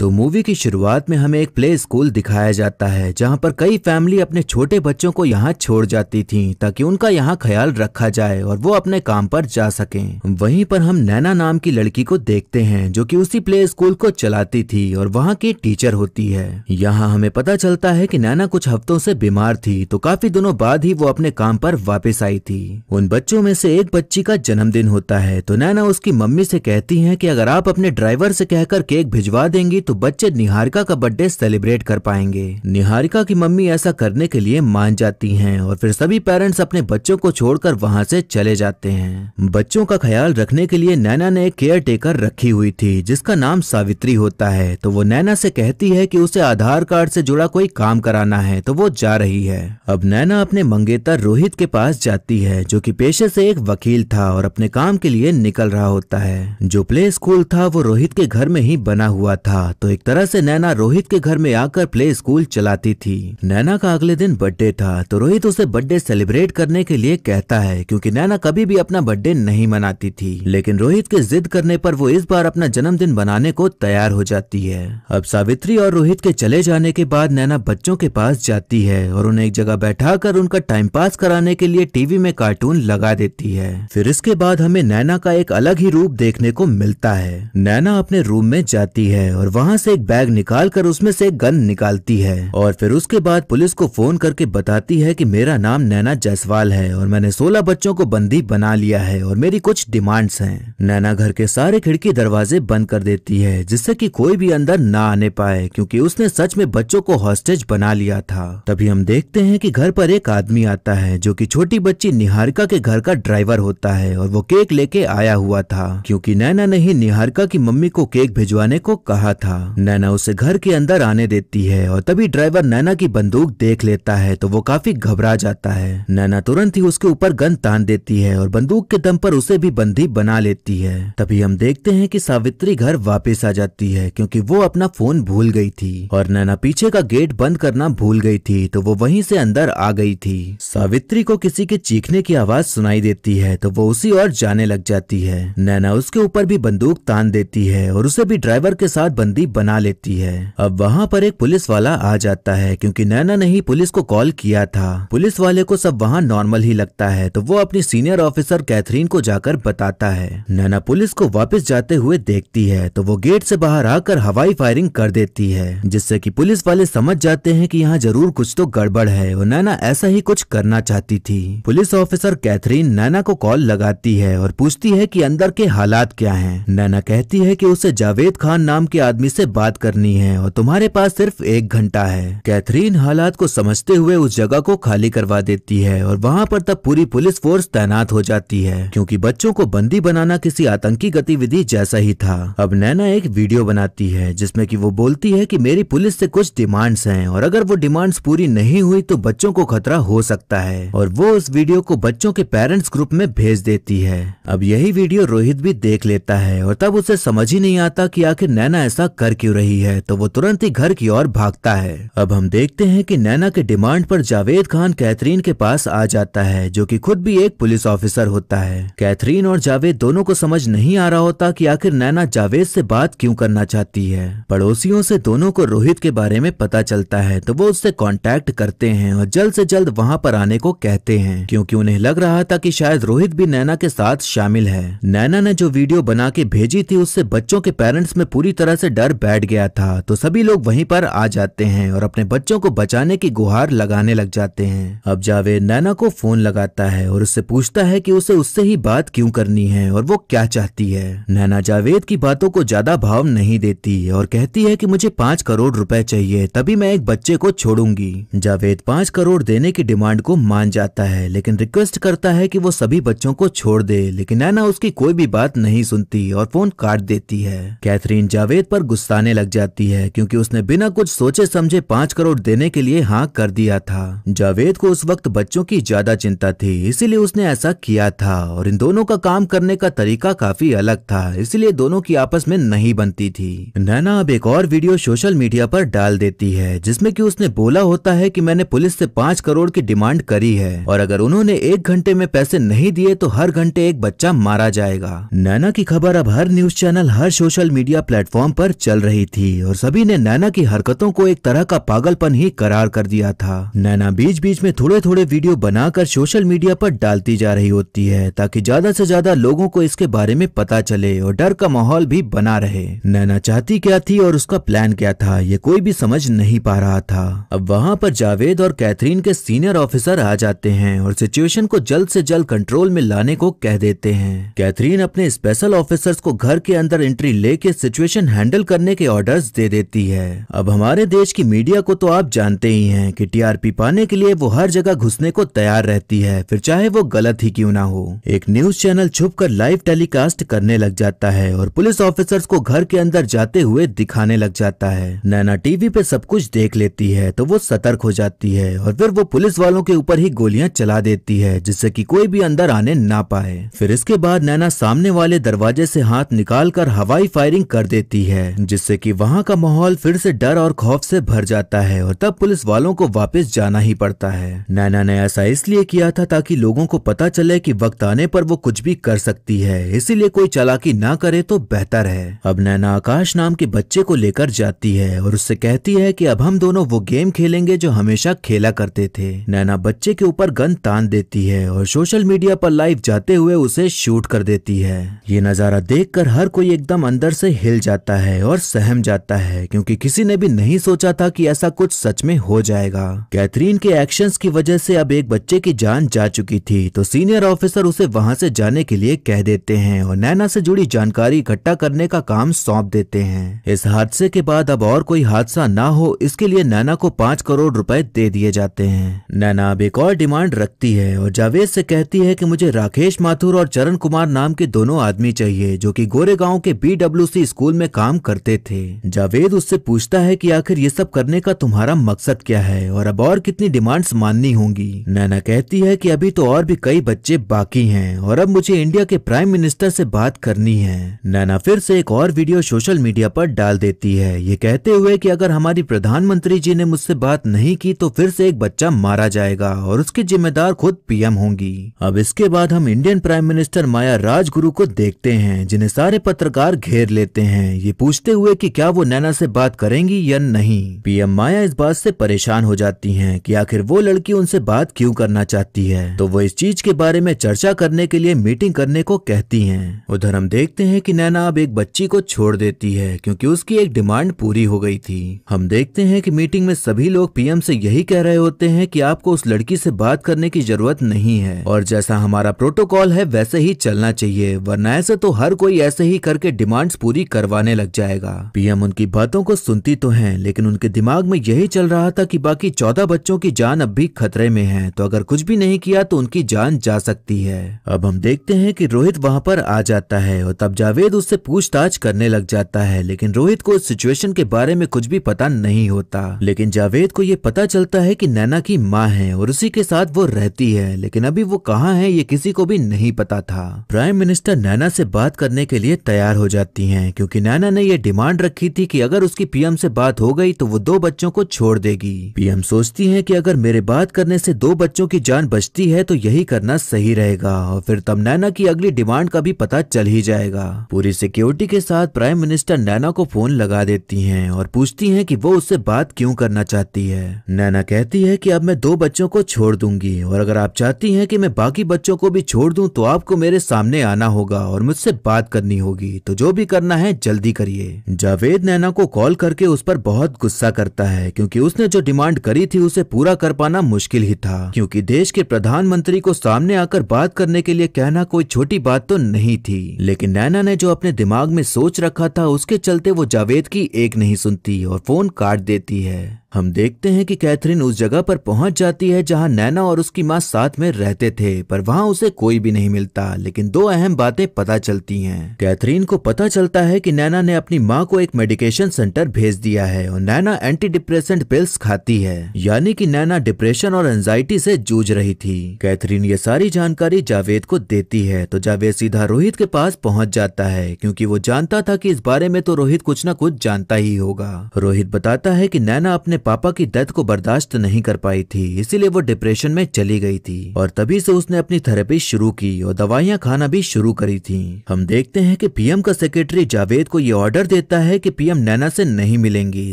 तो मूवी की शुरुआत में हमें एक प्ले स्कूल दिखाया जाता है जहां पर कई फैमिली अपने छोटे बच्चों को यहां छोड़ जाती थी ताकि उनका यहां ख्याल रखा जाए और वो अपने काम पर जा सके वहीं पर हम नैना नाम की लड़की को देखते हैं जो कि उसी प्ले स्कूल को चलाती थी और वहां की टीचर होती है यहाँ हमें पता चलता है की नैना कुछ हफ्तों से बीमार थी तो काफी दिनों बाद ही वो अपने काम पर वापस आई थी उन बच्चों में से एक बच्ची का जन्मदिन होता है तो नैना उसकी मम्मी से कहती है की अगर आप अपने ड्राइवर से कहकर केक भिजवा देंगी तो बच्चे निहारिका का बर्थडे सेलिब्रेट कर पाएंगे निहारिका की मम्मी ऐसा करने के लिए मान जाती है और फिर सभी पेरेंट्स अपने बच्चों को छोड़कर वहाँ से चले जाते हैं बच्चों का ख्याल रखने के लिए नैना ने एक केयर टेकर रखी हुई थी जिसका नाम सावित्री होता है तो वो नैना से कहती है की उसे आधार कार्ड से जुड़ा कोई काम कराना है तो वो जा रही है अब नैना अपने मंगेतर रोहित के पास जाती है जो की पेशे से एक वकील था और अपने काम के लिए निकल रहा होता है जो प्ले स्कूल था वो रोहित के घर में ही बना हुआ था तो एक तरह से नैना रोहित के घर में आकर प्ले स्कूल चलाती थी नैना का अगले दिन बर्थडे था तो रोहित उसे बर्थडे सेलिब्रेट करने के लिए कहता है क्योंकि नैना कभी भी अपना बर्थडे नहीं मनाती थी लेकिन रोहित के जिद करने पर वो इस बार अपना जन्मदिन बनाने को तैयार हो जाती है अब सावित्री और रोहित के चले जाने के बाद नैना बच्चों के पास जाती है और उन्हें एक जगह बैठा कर उनका टाइम पास कराने के लिए टीवी में कार्टून लगा देती है फिर इसके बाद हमें नैना का एक अलग ही रूप देखने को मिलता है नैना अपने रूम में जाती है और वहाँ से एक बैग निकाल कर उसमें से गन निकालती है और फिर उसके बाद पुलिस को फोन करके बताती है कि मेरा नाम नैना जायसवाल है और मैंने 16 बच्चों को बंदी बना लिया है और मेरी कुछ डिमांड्स हैं नैना घर के सारे खिड़की दरवाजे बंद कर देती है जिससे कि कोई भी अंदर ना आने पाए क्योंकि उसने सच में बच्चों को हॉस्टेज बना लिया था तभी हम देखते है की घर पर एक आदमी आता है जो की छोटी बच्ची निहारिका के घर का ड्राइवर होता है और वो केक लेके आया हुआ था क्यूँकी नैना ने ही निहारिका की मम्मी को केक भिजवाने को कहा था था नैना उसे घर के अंदर आने देती है और तभी ड्राइवर नैना की बंदूक देख लेता है तो वो काफी घबरा जाता है नैना तुरंत ही उसके ऊपर गन तान देती है और बंदूक के दम पर उसे भी बंदी बना लेती है तभी हम देखते हैं कि सावित्री घर वापस आ जाती है क्योंकि वो अपना फोन भूल गई थी और नैना पीछे का गेट बंद करना भूल गई थी तो वो वहीं से अंदर आ गई थी सावित्री को किसी के चीखने की आवाज सुनाई देती है तो वो उसी और जाने लग जाती है नैना उसके ऊपर भी बंदूक तान देती है और उसे भी ड्राइवर के साथ बंदी आदि बना लेती है अब वहाँ पर एक पुलिस वाला आ जाता है क्योंकि नैना ने ही पुलिस को कॉल किया था पुलिस वाले को सब वहाँ नॉर्मल ही लगता है तो वो अपनी सीनियर ऑफिसर कैथरीन को जाकर बताता है नैना पुलिस को वापस जाते हुए देखती है तो वो गेट से बाहर आकर हवाई फायरिंग कर देती है जिससे कि पुलिस वाले समझ जाते हैं कि यहाँ जरूर कुछ तो गड़बड़ है और नैना ऐसा ही कुछ करना चाहती थी पुलिस ऑफिसर कैथरीन नैना को कॉल लगाती है और पूछती है की अंदर के हालात क्या है नैना कहती है की उसे जावेद खान नाम के आदमी से बात करनी है और तुम्हारे पास सिर्फ एक घंटा है कैथरीन हालात को समझते हुए उस जगह को खाली करवा देती है और वहाँ पर तब पूरी पुलिस फोर्स तैनात हो जाती है क्योंकि बच्चों को बंदी बनाना किसी आतंकी गतिविधि जैसा ही था अब नैना एक वीडियो बनाती है जिसमे की वो बोलती है की मेरी पुलिस ऐसी कुछ डिमांड्स है और अगर वो डिमांड्स पूरी नहीं हुई तो बच्चों को खतरा हो सकता है और वो उस वीडियो को बच्चों के पेरेंट्स ग्रुप में भेज देती है अब यही वीडियो रोहित भी देख लेता है और तब उसे समझ ही नहीं आता कि आखिर नैना ऐसा कर क्यों रही है तो वो तुरंत ही घर की ओर भागता है अब हम देखते हैं कि नैना के डिमांड पर जावेद खान कैथरीन के पास आ जाता है जो कि खुद भी एक पुलिस ऑफिसर होता है कैथरीन और जावेद दोनों को समझ नहीं आ रहा होता कि आखिर नैना जावेद से बात क्यों करना चाहती है पड़ोसियों से दोनों को रोहित के बारे में पता चलता है तो वो उससे कॉन्टेक्ट करते हैं और जल्द से जल्द वहाँ पर आने को कहते हैं क्योंकि उन्हें लग रहा था की शायद रोहित भी नैना के साथ शामिल है नैना ने जो वीडियो बना के भेजी थी उससे बच्चों के पेरेंट्स में पूरी तरह से डर बाढ़ बैठ गया था तो सभी लोग वहीं पर आ जाते हैं और अपने बच्चों को बचाने की गुहार लगाने लग जाते हैं अब जावेद नैना को फोन लगाता है और उससे पूछता है कि उसे उससे ही बात क्यों करनी है और वो क्या चाहती है नैना जावेद की बातों को ज्यादा भाव नहीं देती और कहती है की मुझे पाँच करोड़ रूपए चाहिए तभी मैं एक बच्चे को छोड़ूंगी जावेद पाँच करोड़ देने की डिमांड को मान जाता है लेकिन रिक्वेस्ट करता है की वो सभी बच्चों को छोड़ दे लेकिन नैना उसकी कोई भी बात नहीं सुनती और फोन काट देती है कैथरीन जावेद पर गुस्सा गुस्साने लग जाती है क्योंकि उसने बिना कुछ सोचे समझे पांच करोड़ देने के लिए हाँ कर दिया था जावेद को उस वक्त बच्चों की ज्यादा चिंता थी इसीलिए उसने ऐसा किया था और इन दोनों का काम करने का तरीका काफी अलग था इसलिए दोनों की आपस में नहीं बनती थी नैना अब एक और वीडियो सोशल मीडिया पर डाल देती है जिसमे की उसने बोला होता है की मैंने पुलिस ऐसी पांच करोड़ की डिमांड करी है और अगर उन्होंने एक घंटे में पैसे नहीं दिए तो हर घंटे एक बच्चा मारा जाएगा नैना की खबर अब हर न्यूज चैनल हर सोशल मीडिया प्लेटफॉर्म पर चल चल रही थी और सभी ने नैना की हरकतों को एक तरह का पागलपन ही करार कर दिया था नैना बीच बीच में थोड़े थोड़े वीडियो बनाकर सोशल मीडिया पर डालती जा रही होती है ताकि ज्यादा से ज्यादा लोगों को इसके बारे में पता चले और डर का माहौल भी बना रहे नैना चाहती क्या थी और उसका प्लान क्या था ये कोई भी समझ नहीं पा रहा था अब वहाँ पर जावेद और कैथरीन के सीनियर ऑफिसर आ जाते हैं और सिचुएशन को जल्द से जल्द कंट्रोल में लाने को कह देते हैं कैथरीन अपने स्पेशल ऑफिसर्स को घर के अंदर एंट्री लेके सिचुएशन हैंडल करने के ऑर्डर्स दे देती है अब हमारे देश की मीडिया को तो आप जानते ही हैं कि टीआरपी पाने के लिए वो हर जगह घुसने को तैयार रहती है फिर चाहे वो गलत ही क्यों ना हो एक न्यूज चैनल छुप कर लाइव टेलीकास्ट करने लग जाता है और पुलिस ऑफिसर्स को घर के अंदर जाते हुए दिखाने लग जाता है नैना टीवी पे सब कुछ देख लेती है तो वो सतर्क हो जाती है और फिर वो पुलिस वालों के ऊपर ही गोलियां चला देती है जिससे कि कोई भी अंदर आने ना पाए फिर इसके बाद नैना सामने वाले दरवाजे से हाथ निकाल कर हवाई फायरिंग कर देती है जिससे कि वहाँ का माहौल फिर से डर और खौफ से भर जाता है और तब पुलिस वालों को वापस जाना ही पड़ता है नैना ने ऐसा इसलिए किया था ताकि लोगों को पता चले कि वक्त आने पर वो कुछ भी कर सकती है इसीलिए कोई चालाकी ना करे तो बेहतर है अब नैना आकाश नाम के बच्चे को लेकर जाती है और उससे कहती है की अब हम दोनों वो गेम खेलेंगे जो हमेशा खेला करते थे नैना बच्चे के ऊपर गन तान देती है और सोशल मीडिया पर लाइव जाते हुए उसे शूट कर देती है ये नजारा देख हर कोई एकदम अंदर से हिल जाता है और सहम जाता है क्योंकि किसी ने भी नहीं सोचा था कि ऐसा कुछ सच में हो जाएगा कैथरीन के एक्शंस की वजह से अब एक बच्चे की जान जा चुकी थी तो सीनियर ऑफिसर उसे वहां से जाने के लिए कह देते हैं और नैना से जुड़ी जानकारी इकट्ठा करने का काम सौंप देते हैं इस हादसे के बाद अब और कोई हादसा न हो इसके लिए नैना को पाँच करोड़ रूपए दे दिए जाते हैं नैना अब एक और डिमांड रखती है और जावेद से कहती है कि मुझे राकेश माथुर और चरण कुमार नाम के दोनों आदमी चाहिए जो कि गोरेगांव के बी स्कूल में काम कर करते थे जावेद उससे पूछता है कि आखिर ये सब करने का तुम्हारा मकसद क्या है और अब और कितनी डिमांड्स माननी होंगी नैना कहती है कि अभी तो और भी कई बच्चे बाकी हैं और अब मुझे इंडिया के प्राइम मिनिस्टर से बात करनी है नैना फिर से एक और वीडियो सोशल मीडिया पर डाल देती है ये कहते हुए की अगर हमारी प्रधानमंत्री जी ने मुझसे बात नहीं की तो फिर से एक बच्चा मारा जाएगा और उसकी जिम्मेदार खुद पीएम होंगी अब इसके बाद हम Indian prime minister Maya Rajguru को देखते हैं जिन्हें सारे पत्रकार घेर लेते हैं ये पूछते सोचते हुए कि क्या वो नैना से बात करेंगी या नहीं पीएम माया इस बात से परेशान हो जाती हैं कि आखिर वो लड़की उनसे बात क्यों करना चाहती है तो वो इस चीज के बारे में चर्चा करने के लिए मीटिंग करने को कहती है उधर हम देखते हैं की नैना अब एक बच्ची को छोड़ देती है क्यूँकी उसकी एक डिमांड पूरी हो गई थी हम देखते हैं की मीटिंग में सभी लोग पीएम से यही कह रहे होते हैं की आपको उस लड़की से बात करने की जरूरत नहीं है और जैसा हमारा प्रोटोकॉल है वैसे ही चलना चाहिए वरना ऐसे तो हर कोई ऐसे ही करके डिमांड्स पूरी करवाने लग जाएगा जाएगा पीएम उनकी बातों को सुनती तो हैं लेकिन उनके दिमाग में यही चल रहा था कि बाकी चौदह बच्चों की जान अब भी खतरे में है तो अगर कुछ भी नहीं किया तो उनकी जान जा सकती है अब हम देखते हैं कि रोहित वहाँ पर आ जाता है और तब जावेद उससे पूछताछ करने लग जाता है लेकिन रोहित को सिचुएशन के बारे में कुछ भी पता नहीं होता लेकिन जावेद को ये पता चलता है की नैना की माँ है और उसी के साथ वो रहती है लेकिन अभी वो कहाँ है ये किसी को भी नहीं पता था प्राइम मिनिस्टर नैना से बात करने के लिए तैयार हो जाती है क्यूँकी नैना ने यह डिमांड रखी थी कि अगर उसकी पीएम से बात हो गई तो वो दो बच्चों को छोड़ देगी पीएम सोचती है कि अगर मेरे बात करने से दो बच्चों की जान बचती है तो यही करना सही रहेगा और फिर तब नैना की अगली डिमांड का भी पता चल ही जाएगा पूरी सिक्योरिटी के साथ प्राइम मिनिस्टर नैना को फोन लगा देती है और पूछती है की वो उससे बात क्यूँ करना चाहती है नैना कहती है की अब मैं दो बच्चों को छोड़ दूंगी और अगर आप चाहती है की मैं बाकी बच्चों को भी छोड़ दूँ तो आपको मेरे सामने आना होगा और मुझसे बात करनी होगी तो जो भी करना है जल्दी करिए जावेद नैना को कॉल करके उस पर बहुत गुस्सा करता है क्योंकि उसने जो डिमांड करी थी उसे पूरा कर पाना मुश्किल ही था क्योंकि देश के प्रधानमंत्री को सामने आकर बात करने के लिए कहना कोई छोटी बात तो नहीं थी लेकिन नैना ने जो अपने दिमाग में सोच रखा था उसके चलते वो जावेद की एक नहीं सुनती और फोन काट देती है हम देखते हैं कि कैथरीन उस जगह पर पहुंच जाती है जहां नैना और उसकी माँ साथ में रहते थे पर वहां उसे कोई भी नहीं मिलता लेकिन दो अहम बातें पता चलती हैं। कैथरीन को पता चलता है कि नैना ने अपनी माँ को एक मेडिकेशन सेंटर भेज दिया है और नैना एंटी डिप्रेशन पिल्स खाती है यानी की नैना डिप्रेशन और एंजाइटी से जूझ रही थी कैथरीन ये सारी जानकारी जावेद को देती है तो जावेद सीधा रोहित के पास पहुँच जाता है क्यूँकी वो जानता था की इस बारे में तो रोहित कुछ न कुछ जानता ही होगा रोहित बताता है की नैना अपने पापा की डेथ को बर्दाश्त नहीं कर पाई थी इसीलिए वो डिप्रेशन में चली गई थी और तभी से उसने अपनी थेरेपी शुरू की और दवाइयाँ खाना भी शुरू करी थी हम देखते हैं कि पीएम का सेक्रेटरी जावेद को ये ऑर्डर देता है कि पीएम नैना से नहीं मिलेंगी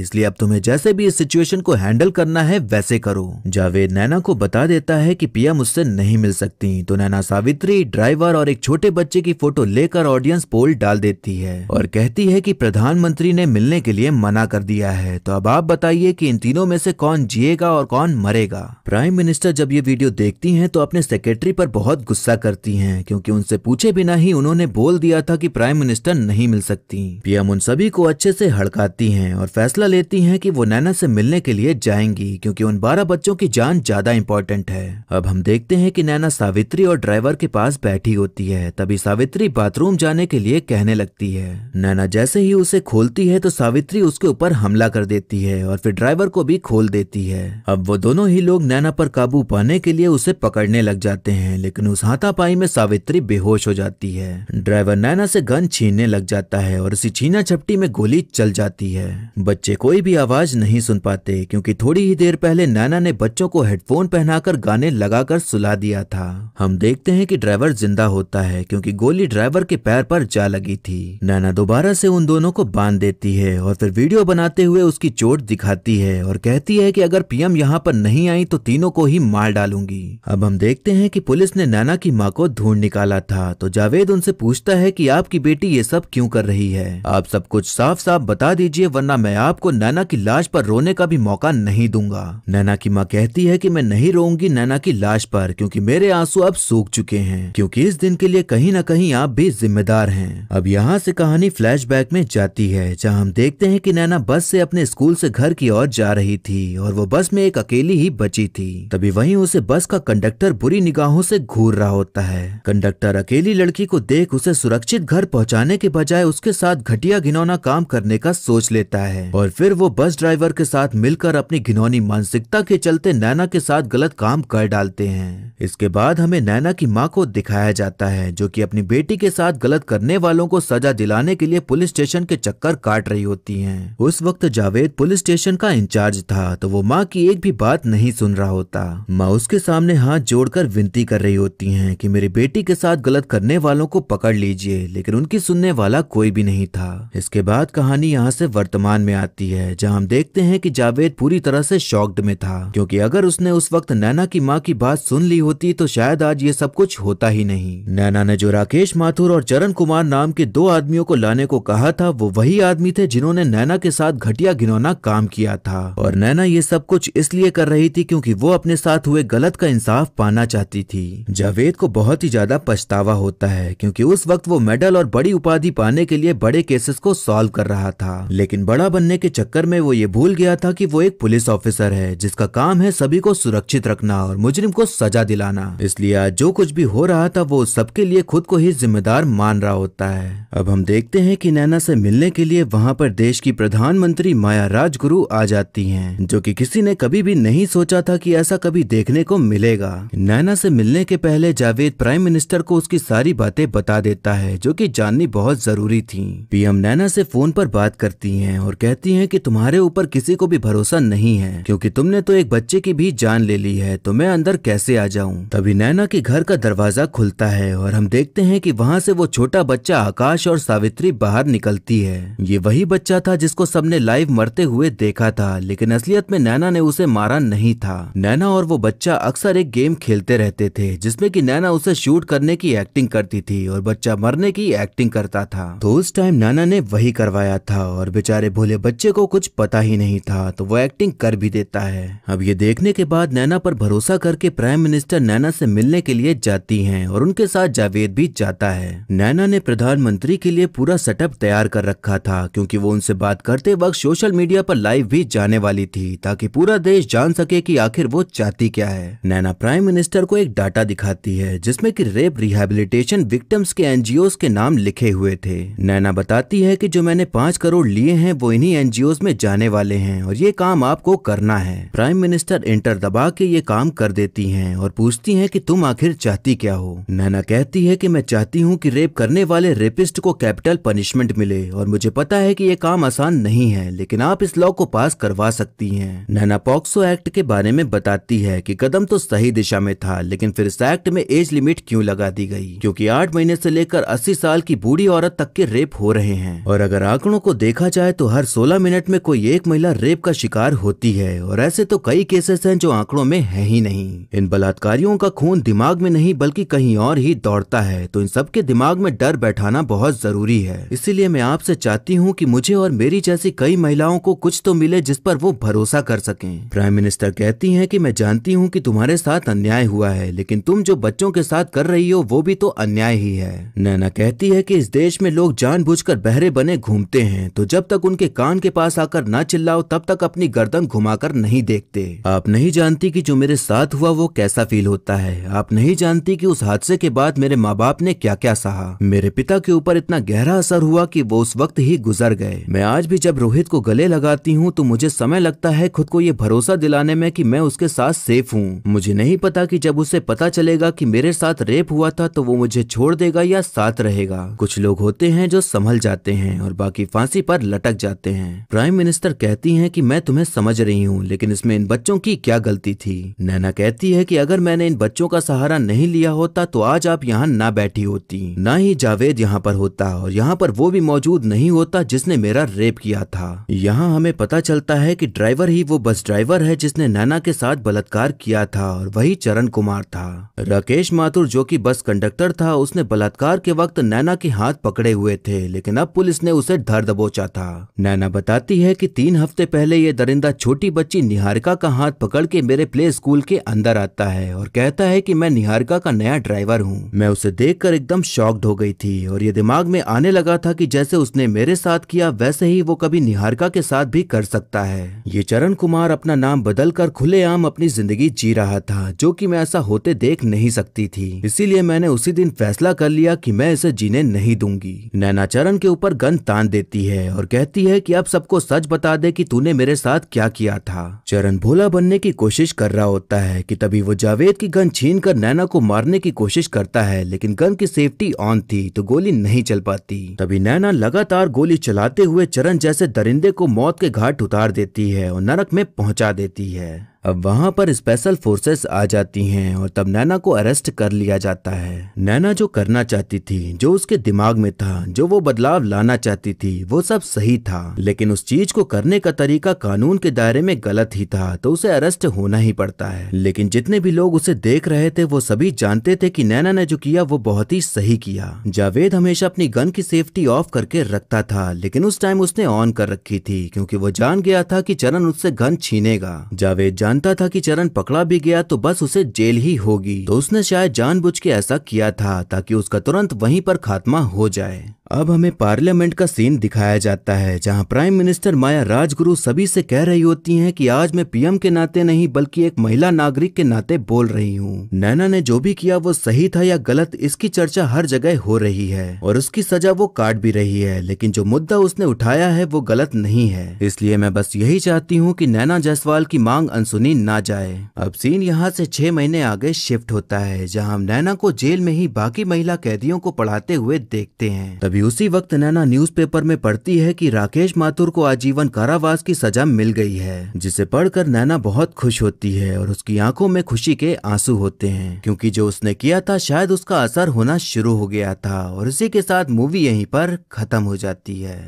इसलिए अब तुम्हें जैसे भी इस सिचुएशन को हैंडल करना है वैसे करो जावेद नैना को बता देता है की पीएम उससे नहीं मिल सकती तो नैना सावित्री ड्राइवर और एक छोटे बच्चे की फोटो लेकर ऑडियंस पोल डाल देती है और कहती है की प्रधानमंत्री ने मिलने के लिए मना कर दिया है तो अब आप बताइए की इन तीनों में से कौन जिएगा और कौन मरेगा प्राइम मिनिस्टर जब ये वीडियो देखती हैं तो अपने सेक्रेटरी पर बहुत गुस्सा करती हैं क्योंकि उनसे पूछे बिना ही उन्होंने बोल दिया था कि प्राइम मिनिस्टर नहीं मिल सकती पीएम उन सभी को अच्छे से हड़काती हैं और फैसला लेती हैं कि वो नैना से मिलने के लिए जाएंगी क्योंकि उन बारह बच्चों की जान ज्यादा इंपॉर्टेंट है अब हम देखते हैं कि नैना सावित्री और ड्राइवर के पास बैठी होती है तभी सावित्री बाथरूम जाने के लिए कहने लगती है नैना जैसे ही उसे खोलती है तो सावित्री उसके ऊपर हमला कर देती है और फिर ड्राइवर ड्राइवर को भी खोल देती है अब वो दोनों ही लोग नैना पर काबू पाने के लिए उसे पकड़ने लग जाते हैं लेकिन उस हाथापाई में सावित्री बेहोश हो जाती है ड्राइवर नैना से गन छीनने लग जाता है और इसी छीना छपटी में गोली चल जाती है बच्चे कोई भी आवाज नहीं सुन पाते क्योंकि थोड़ी ही देर पहले नैना ने बच्चों को हेडफोन पहनाकर गाने लगाकर सुला दिया था हम देखते हैं कि ड्राइवर जिंदा होता है क्योंकि गोली ड्राइवर के पैर पर जा लगी थी नैना दोबारा से उन दोनों को बांध देती है और फिर वीडियो बनाते हुए उसकी चोट दिखाती है है और कहती है कि अगर पीएम यहाँ पर नहीं आई तो तीनों को ही मार डालूंगी अब हम देखते हैं कि पुलिस ने नैना की माँ को ढूंढ निकाला था तो जावेद उनसे पूछता है कि आपकी बेटी ये सब क्यों कर रही है आप सब कुछ साफ साफ बता दीजिए वरना मैं आपको नैना की लाश पर रोने का भी मौका नहीं दूंगा नैना की माँ कहती है की मैं नहीं रोऊंगी नैना की लाश पर क्यूँकी मेरे आंसू अब सूख चुके हैं क्यूँकी इस दिन के लिए कहीं ना कहीं आप भी जिम्मेदार है अब यहाँ से कहानी फ्लैश में जाती है जहाँ हम देखते हैं की नैना बस से अपने स्कूल से घर की ओर जा जा रही थी और वो बस में एक अकेली ही बची थी तभी वहीं उसे बस का कंडक्टर बुरी निगाहों से घूर रहा होता है कंडक्टर अकेली लड़की को देख उसे सुरक्षित घर पहुंचाने के बजाय उसके साथ घटिया घिनौना काम करने का सोच लेता है और फिर वो बस ड्राइवर के साथ मिलकर अपनी घिनौनी मानसिकता के चलते नैना के साथ गलत काम कर डालते हैं इसके बाद हमें नैना की माँ को दिखाया जाता है जो की अपनी बेटी के साथ गलत करने वालों को सजा दिलाने के लिए पुलिस स्टेशन के चक्कर काट रही होती है उस वक्त जावेद पुलिस स्टेशन का इंच इंचार्ज था तो वो माँ की एक भी बात नहीं सुन रहा होता माँ उसके सामने हाथ जोड़कर विनती कर रही होती है की मेरी बेटी के साथ गलत करने वालों को पकड़ लीजिए लेकिन उनकी सुनने वाला कोई भी नहीं था इसके बाद कहानी यहाँ से वर्तमान में आती है जहाँ हम देखते हैं की जावेद पूरी तरह से शॉक्ड में था क्योंकि अगर उसने उस वक्त नैना की माँ की बात सुन ली होती तो शायद आज ये सब कुछ होता ही नहीं नैना ने जो राकेश माथुर और चरण कुमार नाम के दो आदमियों को लाने को कहा था वो वही आदमी थे जिन्होंने नैना के साथ घटिया घिनौना काम किया था था और नैना ये सब कुछ इसलिए कर रही थी क्योंकि वो अपने साथ हुए गलत का इंसाफ पाना चाहती थी जावेद को बहुत ही ज्यादा पछतावा होता है क्योंकि उस वक्त वो मेडल और बड़ी उपाधि पाने के लिए बड़े केसेस को सॉल्व कर रहा था लेकिन बड़ा बनने के चक्कर में वो ये भूल गया था की वो एक पुलिस ऑफिसर है जिसका काम है सभी को सुरक्षित रखना और मुजरिम को सजा दिलाना इसलिए आज जो कुछ भी हो रहा था वो सबके लिए खुद को ही जिम्मेदार मान रहा होता है अब हम देखते हैं कि नैना से मिलने के लिए वहाँ पर देश की प्रधानमंत्री माया राजगुरु आ जाती जाती हैं जो कि किसी ने कभी भी नहीं सोचा था कि ऐसा कभी देखने को मिलेगा नैना से मिलने के पहले जावेद प्राइम मिनिस्टर को उसकी सारी बातें बता देता है जो की जाननी बहुत जरूरी थी पीएम नैना से फोन पर बात करती है और कहती है की तुम्हारे ऊपर किसी को भी भरोसा नहीं है क्यूँकी तुमने तो एक बच्चे की भी जान ले ली है तो मैं अंदर कैसे आ जाऊँ तभी नैना के घर का दरवाजा खुलता है और हम देखते हैं कि वहाँ से वो छोटा बच्चा आकाश और सावित्री बाहर निकलती है ये वही बच्चा था जिसको सबने लाइव मरते हुए देखा था था लेकिन असलियत में नैना ने उसे मारा नहीं था नैना और वो बच्चा अक्सर एक गेम खेलते रहते थे जिसमें कि नैना उसे शूट करने की एक्टिंग करती थी और बच्चा मरने की एक्टिंग करता था तो उस टाइम नैना ने वही करवाया था और बेचारे भोले बच्चे को कुछ पता ही नहीं था तो वो एक्टिंग कर भी देता है अब ये देखने के बाद नैना पर भरोसा करके प्राइम मिनिस्टर नैना से मिलने के लिए जाती हैं और उनके साथ जावेद भी जाता है नैना ने प्रधानमंत्री के लिए पूरा सेटअप तैयार कर रखा था क्योंकि वो उनसे बात करते वक्त सोशल मीडिया पर लाइव भी जा जाने वाली थी ताकि पूरा देश जान सके कि आखिर वो चाहती क्या है नैना प्राइम मिनिस्टर को एक डाटा दिखाती है जिसमें कि रेप रिहेबिलिटेशन विक्टिम्स के एनजीओ के नाम लिखे हुए थे नैना बताती है कि जो मैंने पाँच करोड़ लिए हैं वो इन्हीं एनजीओ में जाने वाले हैं और ये काम आपको करना है प्राइम मिनिस्टर इंटर दबा के ये काम कर देती है और पूछती है की तुम आखिर चाहती क्या हो नैना कहती है की मैं चाहती हूँ की रेप करने वाले रेपिस्ट को कैपिटल पनिशमेंट मिले और मुझे पता है कि ये काम आसान नहीं है लेकिन आप इस लॉ को पास करवा करवा सकती हैं नैना पॉक्सो एक्ट के बारे में बताती है कि कदम तो सही दिशा में था लेकिन फिर इस एक्ट में एज लिमिट क्यों लगा दी गई क्योंकि आठ महीने से लेकर अस्सी साल की बूढ़ी औरत तक के रेप हो रहे हैं और अगर आंकड़ों को देखा जाए तो हर सोलह मिनट में कोई एक महिला रेप का शिकार होती है और ऐसे तो कई केसेस हैं जो आंकड़ों में है ही नहीं इन बलात्कारियों का खून दिमाग में नहीं बल्कि कहीं और ही दौड़ता है तो इन सबके दिमाग में डर बैठाना बहुत जरूरी है इसीलिए मैं आपसे चाहती हूँ की मुझे और मेरी जैसी कई महिलाओं को कुछ तो मिले जिस पर वो भरोसा कर सकें प्राइम मिनिस्टर कहती हैं कि मैं जानती हूँ कि तुम्हारे साथ अन्याय हुआ है लेकिन तुम जो बच्चों के साथ कर रही हो वो भी तो अन्याय ही है नैना कहती है कि इस देश में लोग जानबूझकर बहरे बने घूमते हैं तो जब तक उनके कान के पास आकर ना चिल्लाओ तब तक अपनी गर्दन घुमाकर नहीं देखते आप नहीं जानती कि जो मेरे साथ हुआ वो कैसा फील होता है आप नहीं जानती कि उस हादसे के बाद मेरे माँ बाप ने क्या क्या सहा मेरे पिता के ऊपर इतना गहरा असर हुआ कि वो उस वक्त ही गुजर गए मैं आज भी जब रोहित को गले लगाती हूँ तो मुझे समय लगता है खुद को ये भरोसा दिलाने में कि मैं उसके साथ सेफ हूँ मुझे नहीं पता कि जब उसे पता चलेगा कि मेरे साथ रेप हुआ था तो वो मुझे छोड़ देगा या साथ रहेगा कुछ लोग होते हैं जो संभल जाते हैं और बाकी फांसी पर लटक जाते हैं प्राइम मिनिस्टर कहती है की मैं तुम्हें समझ रही हूँ लेकिन इसमें इन बच्चों की क्या गलती थी नैना कहती है की अगर मैंने इन बच्चों का सहारा नहीं लिया होता तो आज आप यहाँ ना बैठी होती न ही जावेद यहाँ पर होता और यहाँ पर वो भी मौजूद नहीं होता जिसने मेरा रेप किया था यहाँ हमें पता चलता है है कि ड्राइवर ही वो बस ड्राइवर है जिसने नैना के साथ बलात्कार किया था और वही चरण कुमार था राकेश माथुर जो कि बस कंडक्टर था उसने बलात्कार के वक्त नैना के हाथ पकड़े हुए थे लेकिन अब पुलिस ने उसे धर दबोचा था नैना बताती है की तीन हफ्ते पहले ये दरिंदा छोटी बच्ची निहारिका का हाथ पकड़ के मेरे प्ले स्कूल के अंदर आता है और कहता है की मैं निहारिका का नया ड्राइवर हूँ मैं उसे देख एकदम शॉक्ड हो गई थी और ये दिमाग में आने लगा था कि जैसे उसने मेरे साथ किया वैसे ही वो कभी निहारिका के साथ भी कर सकता है ये चरण कुमार अपना नाम बदलकर खुलेआम अपनी जिंदगी जी रहा था जो कि मैं ऐसा होते देख नहीं सकती थी इसीलिए मैंने उसी दिन फैसला कर लिया कि मैं इसे जीने नहीं दूंगी नैना चरण के ऊपर गन तान देती है और कहती है कि अब सबको सच बता दे कि तूने मेरे साथ क्या किया था चरण भोला बनने की कोशिश कर रहा होता है कि तभी वो जावेद की गन छीन कर नैना को मारने की कोशिश करता है लेकिन गन की सेफ्टी ऑन थी तो गोली नहीं चल पाती तभी नैना लगातार गोली चलाते हुए चरण जैसे दरिंदे को मौत के घाट उतार देती है और नरक में पहुंचा देती है अब वहां पर स्पेशल फोर्सेस आ जाती हैं और तब नैना को अरेस्ट कर लिया जाता है नैना जो करना चाहती थी जो उसके दिमाग में था जो वो बदलाव लाना चाहती थी वो सब सही था लेकिन उस चीज को करने का तरीका कानून के दायरे में गलत ही था तो उसे अरेस्ट होना ही पड़ता है लेकिन जितने भी लोग उसे देख रहे थे वो सभी जानते थे की नैना ने जो किया वो बहुत ही सही किया जावेद हमेशा अपनी गन की सेफ्टी ऑफ करके रखता था लेकिन उस टाइम उसने ऑन कर रखी थी क्यूँकी वो जान गया था की चरण उससे गन छीनेगा जावेद जान जानता था कि चरण पकड़ा भी गया तो बस उसे जेल ही होगी तो उसने शायद जानबूझ के ऐसा किया था ताकि उसका तुरंत वहीं पर खात्मा हो जाए अब हमें पार्लियामेंट का सीन दिखाया जाता है जहां प्राइम मिनिस्टर माया राजगुरु सभी से कह रही होती हैं कि आज मैं पीएम के नाते नहीं बल्कि एक महिला नागरिक के नाते बोल रही हूँ नैना ने जो भी किया वो सही था या गलत इसकी चर्चा हर जगह हो रही है और उसकी सजा वो काट भी रही है लेकिन जो मुद्दा उसने उठाया है वो गलत नहीं है इसलिए मैं बस यही चाहती हूँ की नैना जायसवाल की मांग अनसुनी सुनी ना जाए अब सीन यहाँ से छह महीने आगे शिफ्ट होता है जहाँ हम नैना को जेल में ही बाकी महिला कैदियों को पढ़ाते हुए देखते हैं तभी उसी वक्त नैना न्यूज़पेपर में पढ़ती है कि राकेश माथुर को आजीवन कारावास की सजा मिल गई है जिसे पढ़कर नैना बहुत खुश होती है और उसकी आंखों में खुशी के आंसू होते हैं क्योंकि जो उसने किया था शायद उसका असर होना शुरू हो गया था और इसी के साथ मूवी यहीं पर खत्म हो जाती है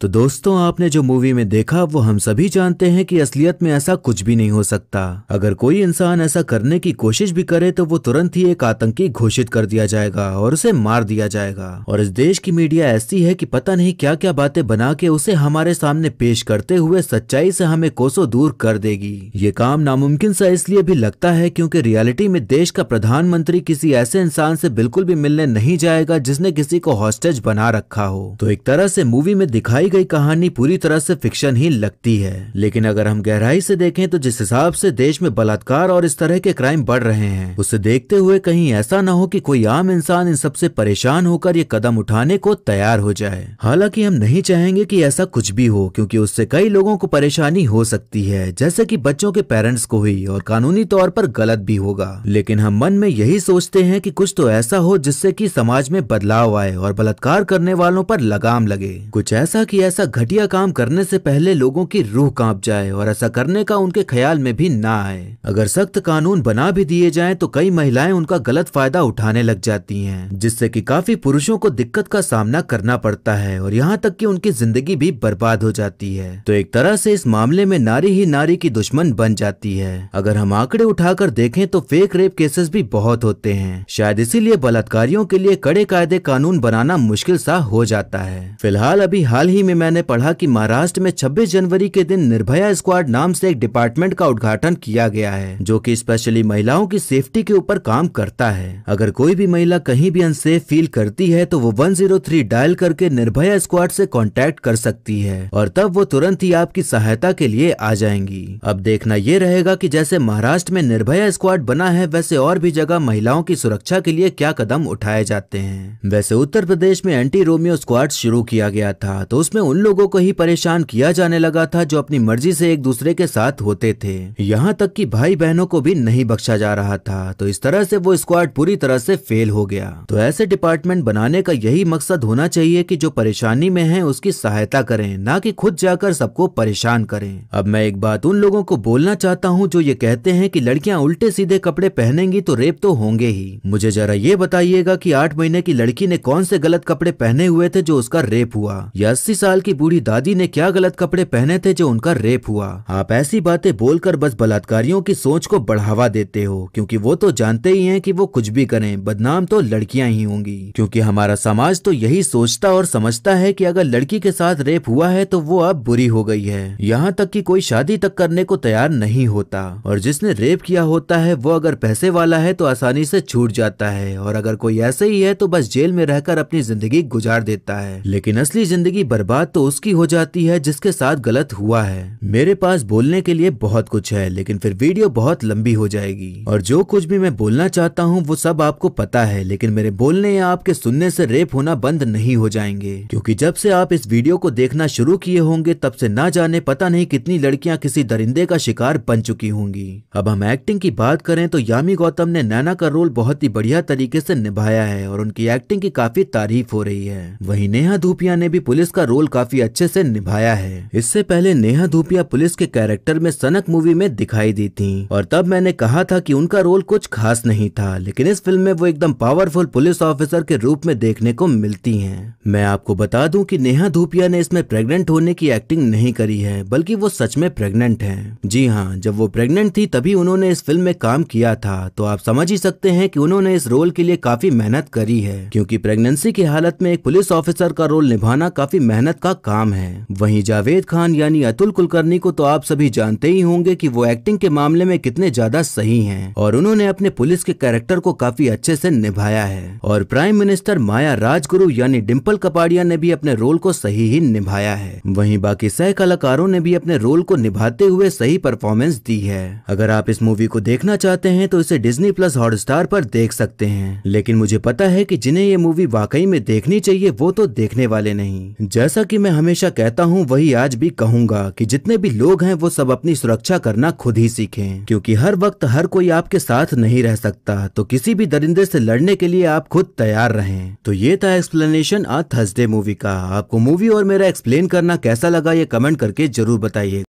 तो दोस्तों आपने जो मूवी में देखा वो हम सभी जानते हैं कि असलियत में ऐसा कुछ भी नहीं हो सकता अगर कोई इंसान ऐसा करने की कोशिश भी करे तो वो तुरंत ही एक आतंकी घोषित कर दिया जाएगा और उसे मार दिया जाएगा और इस देश की मीडिया ऐसी है कि पता नहीं क्या क्या बातें बना के उसे हमारे सामने पेश करते हुए सच्चाई से हमें कोसो दूर कर देगी ये काम नामुमकिन सा इसलिए भी लगता है क्यूँकी रियलिटी में देश का प्रधानमंत्री किसी ऐसे इंसान ऐसी बिल्कुल भी मिलने नहीं जाएगा जिसने किसी को हॉस्टेज बना रखा हो तो एक तरह से मूवी में दिखाई बताई गई कहानी पूरी तरह से फिक्शन ही लगती है लेकिन अगर हम गहराई से देखें तो जिस हिसाब से देश में बलात्कार और इस तरह के क्राइम बढ़ रहे हैं उसे देखते हुए कहीं ऐसा न हो कि कोई आम इंसान इन सबसे परेशान होकर ये कदम उठाने को तैयार हो जाए हालांकि हम नहीं चाहेंगे कि ऐसा कुछ भी हो क्योंकि उससे कई लोगों को परेशानी हो सकती है जैसे कि बच्चों के पेरेंट्स को हुई और कानूनी तौर पर गलत भी होगा लेकिन हम मन में यही सोचते हैं कि कुछ तो ऐसा हो जिससे कि समाज में बदलाव आए और बलात्कार करने वालों पर लगाम लगे कुछ ऐसा कि ऐसा घटिया काम करने से पहले लोगों की रूह कांप जाए और ऐसा करने का उनके ख्याल में भी ना आए अगर सख्त कानून बना भी दिए जाए तो कई महिलाएं उनका गलत फायदा उठाने लग जाती हैं जिससे कि काफी पुरुषों को दिक्कत का सामना करना पड़ता है और यहाँ तक कि उनकी जिंदगी भी बर्बाद हो जाती है तो एक तरह से इस मामले में नारी ही नारी की दुश्मन बन जाती है अगर हम आंकड़े उठाकर देखें तो फेक रेप केसेस भी बहुत होते हैं शायद इसीलिए बलात्कारियों के लिए कड़े कायदे कानून बनाना मुश्किल सा हो जाता है फिलहाल अभी हाल ही में मैंने पढ़ा कि महाराष्ट्र में 26 जनवरी के दिन निर्भया स्क्वाड नाम से एक डिपार्टमेंट का उद्घाटन किया गया है जो कि स्पेशली महिलाओं की सेफ्टी के ऊपर काम करता है अगर कोई भी महिला कहीं भी अनसेफ फील करती है तो वो 103 डायल करके निर्भया स्क्वाड से कॉन्टेक्ट कर सकती है और तब वो तुरंत ही आपकी सहायता के लिए आ जाएंगी अब देखना ये रहेगा की जैसे महाराष्ट्र में निर्भया स्क्वाड बना है वैसे और भी जगह महिलाओं की सुरक्षा के लिए क्या कदम उठाए जाते हैं वैसे उत्तर प्रदेश में एंटी रोमियो स्क्वाड शुरू किया गया था तो उसमें इसमें उन लोगों को ही परेशान किया जाने लगा था जो अपनी मर्जी से एक दूसरे के साथ होते थे यहाँ तक कि भाई बहनों को भी नहीं बख्शा जा रहा था तो इस तरह से वो स्क्वाड पूरी तरह से फेल हो गया तो ऐसे डिपार्टमेंट बनाने का यही मकसद होना चाहिए की जो परेशानी में है उसकी सहायता करें न की खुद जाकर सबको परेशान करें अब मैं एक बात उन लोगों को बोलना चाहता हूँ जो ये कहते हैं की लड़कियाँ उल्टे सीधे कपड़े पहनेंगी तो रेप तो होंगे ही मुझे जरा ये बताइएगा की आठ महीने की लड़की ने कौन से गलत कपड़े पहने हुए थे जो उसका रेप हुआ या अस्सी साल की बूढ़ी दादी ने क्या गलत कपड़े पहने थे जो उनका रेप हुआ आप ऐसी बातें बोलकर बस बलात्कारियों की सोच को बढ़ावा देते हो क्योंकि वो तो जानते ही हैं कि वो कुछ भी करें बदनाम तो लड़कियां ही होंगी क्योंकि हमारा समाज तो यही सोचता और समझता है कि अगर लड़की के साथ रेप हुआ है तो वो अब बुरी हो गई है यहाँ तक कि कोई शादी तक करने को तैयार नहीं होता और जिसने रेप किया होता है वो अगर पैसे वाला है तो आसानी से छूट जाता है और अगर कोई ऐसे ही है तो बस जेल में रहकर अपनी जिंदगी गुजार देता है लेकिन असली जिंदगी बर्बाद बात तो उसकी हो जाती है जिसके साथ गलत हुआ है मेरे पास बोलने के लिए बहुत कुछ है लेकिन फिर वीडियो बहुत लंबी हो जाएगी और जो कुछ भी मैं बोलना चाहता हूँ वो सब आपको पता है लेकिन मेरे बोलने या आपके सुनने से रेप होना बंद नहीं हो जाएंगे क्योंकि जब से आप इस वीडियो को देखना शुरू किए होंगे तब से ना जाने पता नहीं कितनी लड़कियाँ किसी दरिंदे का शिकार बन चुकी होंगी अब हम एक्टिंग की बात करें तो यामी गौतम ने नैना का रोल बहुत ही बढ़िया तरीके से निभाया है और उनकी एक्टिंग की काफी तारीफ हो रही है वही नेहा धूपिया ने भी पुलिस का रोल रोल काफी अच्छे से निभाया है इससे पहले नेहा धूपिया पुलिस के कैरेक्टर में सनक मूवी में दिखाई दी थी और तब मैंने कहा था की उनका रोल कुछ खास नहीं था लेकिन इस फिल्म में वो एकदम पावरफुल पुलिस ऑफिसर के रूप में देखने को मिलती है मैं आपको बता दूँ की नेहा धूपिया ने इसमें प्रेगनेंट होने की एक्टिंग नहीं करी है बल्कि वो सच में प्रेगनेंट है जी हाँ जब वो प्रेगनेंट थी तभी उन्होंने इस फिल्म में काम किया था तो आप समझ ही सकते हैं कि उन्होंने इस रोल के लिए काफी मेहनत करी है क्योंकि प्रेगनेंसी की हालत में एक पुलिस ऑफिसर का रोल निभाना काफी मेहनत मेहनत का काम है वहीं जावेद खान यानी अतुल कुलकर्णी को तो आप सभी जानते ही होंगे कि वो एक्टिंग के मामले में कितने ज्यादा सही हैं और उन्होंने अपने पुलिस के कैरेक्टर को काफी अच्छे से निभाया है और प्राइम मिनिस्टर माया राजगुरु यानी डिम्पल कपाड़िया ने भी अपने रोल को सही ही निभाया है वहीं बाकी सह कलाकारों ने भी अपने रोल को निभाते हुए सही परफॉर्मेंस दी है अगर आप इस मूवी को देखना चाहते हैं तो इसे डिज्नी प्लस हॉटस्टार पर देख सकते हैं लेकिन मुझे पता है कि जिन्हें ये मूवी वाकई में देखनी चाहिए वो तो देखने वाले नहीं जस्ट जैसा कि मैं हमेशा कहता हूँ वही आज भी कहूंगा कि जितने भी लोग हैं वो सब अपनी सुरक्षा करना खुद ही सीखें क्योंकि हर वक्त हर कोई आपके साथ नहीं रह सकता तो किसी भी दरिंदे से लड़ने के लिए आप खुद तैयार रहें तो ये था एक्सप्लेनेशन आज थर्सडे मूवी का आपको मूवी और मेरा एक्सप्लेन करना कैसा लगा ये कमेंट करके जरूर बताइए